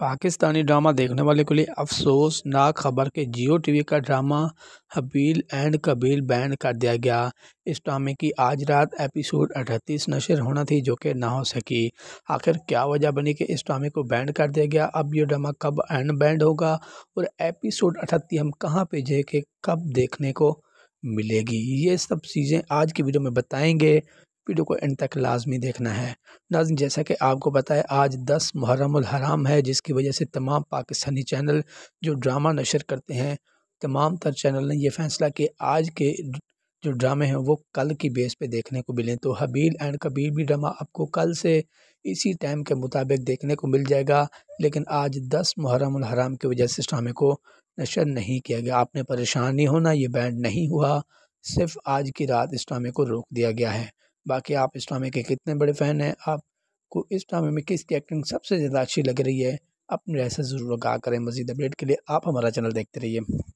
Pakistani drama देखने वाले के लिए अफसोसनाक खबर के जियो टीवी का drama Habeel and Qabeel ban कर दिया गया इस ड्रामे की आज रात एपिसोड अठतीस नशर होना थी जो कि ना हो सकी आखिर क्या वजह बनी कि इस ड्रामे को बैंड कर दिया गया अब यह ड्रामा कब एंड बैंड होगा और एपिसोड अठतीस हम कहाँ पे जे कब देखने को मिलेगी ये सब चीज़ें आज की वीडियो में बताएंगे वीडियो को एंड तक लाजमी देखना है नाजिन जैसा कि आपको पता है आज दस मुहर्रम हराम है जिसकी वजह से तमाम पाकिस्तानी चैनल जो ड्रामा नशर करते हैं तमाम तर चैनल ने यह फ़ैसला कि आज के जो ड्रामे हैं वो कल की बेस पे देखने को मिलें तो हबील एंड कबीर भी ड्रामा आपको कल से इसी टाइम के मुताबिक देखने को मिल जाएगा लेकिन आज दस मुहर्रम हराम की वजह से इस ड्रामे को नशर नहीं किया गया आपने परेशान नहीं होना ये बैंड नहीं हुआ सिर्फ आज की रात इस ड्रामे को रोक दिया गया है बाकी आप इस ड्रामे के कितने बड़े फ़ैन हैं आपको इस ड्रामे में किसकी एक्टिंग सबसे ज़्यादा अच्छी लग रही है अपने ऐसे ज़रूर आगा करें मजीद अपडेट के लिए आप हमारा चैनल देखते रहिए